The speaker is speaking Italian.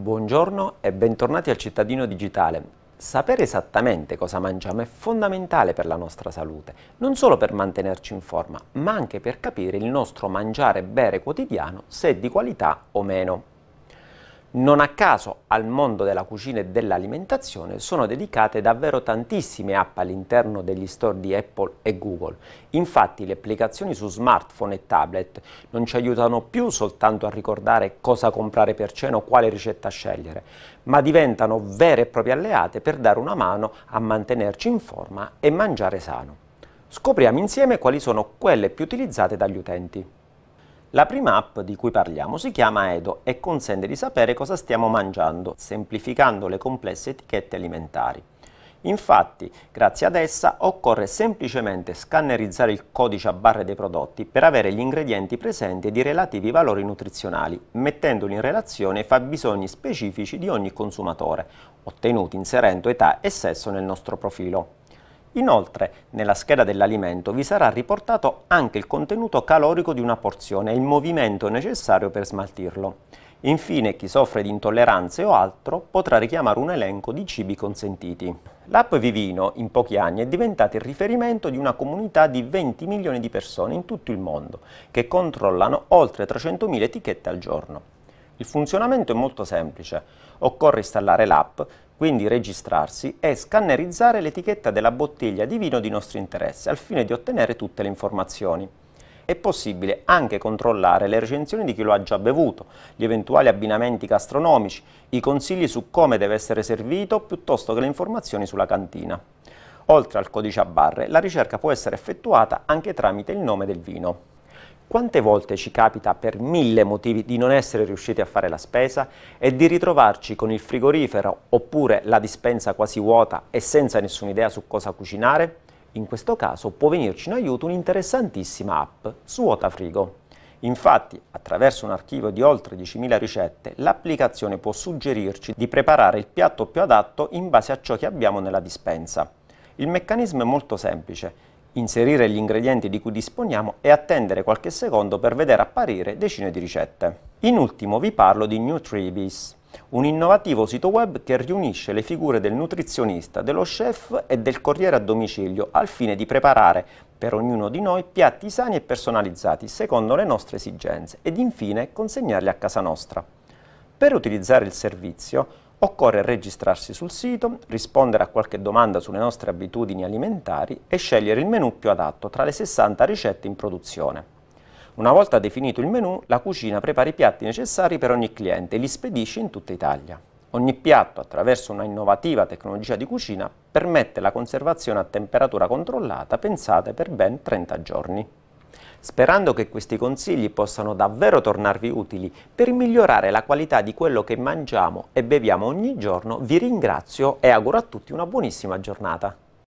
Buongiorno e bentornati al Cittadino Digitale. Sapere esattamente cosa mangiamo è fondamentale per la nostra salute, non solo per mantenerci in forma, ma anche per capire il nostro mangiare e bere quotidiano se è di qualità o meno. Non a caso al mondo della cucina e dell'alimentazione sono dedicate davvero tantissime app all'interno degli store di Apple e Google. Infatti le applicazioni su smartphone e tablet non ci aiutano più soltanto a ricordare cosa comprare per cena o quale ricetta scegliere, ma diventano vere e proprie alleate per dare una mano a mantenerci in forma e mangiare sano. Scopriamo insieme quali sono quelle più utilizzate dagli utenti. La prima app di cui parliamo si chiama Edo e consente di sapere cosa stiamo mangiando, semplificando le complesse etichette alimentari. Infatti, grazie ad essa, occorre semplicemente scannerizzare il codice a barre dei prodotti per avere gli ingredienti presenti e i relativi valori nutrizionali, mettendoli in relazione ai fabbisogni specifici di ogni consumatore, ottenuti inserendo età e sesso nel nostro profilo. Inoltre, nella scheda dell'alimento vi sarà riportato anche il contenuto calorico di una porzione e il movimento necessario per smaltirlo. Infine, chi soffre di intolleranze o altro potrà richiamare un elenco di cibi consentiti. L'app Vivino, in pochi anni, è diventata il riferimento di una comunità di 20 milioni di persone in tutto il mondo, che controllano oltre 300.000 etichette al giorno. Il funzionamento è molto semplice. Occorre installare l'app, quindi registrarsi e scannerizzare l'etichetta della bottiglia di vino di nostro interesse al fine di ottenere tutte le informazioni. È possibile anche controllare le recensioni di chi lo ha già bevuto, gli eventuali abbinamenti gastronomici, i consigli su come deve essere servito piuttosto che le informazioni sulla cantina. Oltre al codice a barre, la ricerca può essere effettuata anche tramite il nome del vino. Quante volte ci capita per mille motivi di non essere riusciti a fare la spesa e di ritrovarci con il frigorifero oppure la dispensa quasi vuota e senza nessuna idea su cosa cucinare? In questo caso può venirci in aiuto un'interessantissima app, Suotafrigo. Infatti, attraverso un archivio di oltre 10.000 ricette, l'applicazione può suggerirci di preparare il piatto più adatto in base a ciò che abbiamo nella dispensa. Il meccanismo è molto semplice, inserire gli ingredienti di cui disponiamo e attendere qualche secondo per vedere apparire decine di ricette. In ultimo vi parlo di Nutribis, un innovativo sito web che riunisce le figure del nutrizionista, dello chef e del corriere a domicilio al fine di preparare per ognuno di noi piatti sani e personalizzati secondo le nostre esigenze ed infine consegnarli a casa nostra. Per utilizzare il servizio Occorre registrarsi sul sito, rispondere a qualche domanda sulle nostre abitudini alimentari e scegliere il menù più adatto tra le 60 ricette in produzione. Una volta definito il menù, la cucina prepara i piatti necessari per ogni cliente e li spedisce in tutta Italia. Ogni piatto, attraverso una innovativa tecnologia di cucina, permette la conservazione a temperatura controllata pensate per ben 30 giorni sperando che questi consigli possano davvero tornarvi utili per migliorare la qualità di quello che mangiamo e beviamo ogni giorno, vi ringrazio e auguro a tutti una buonissima giornata.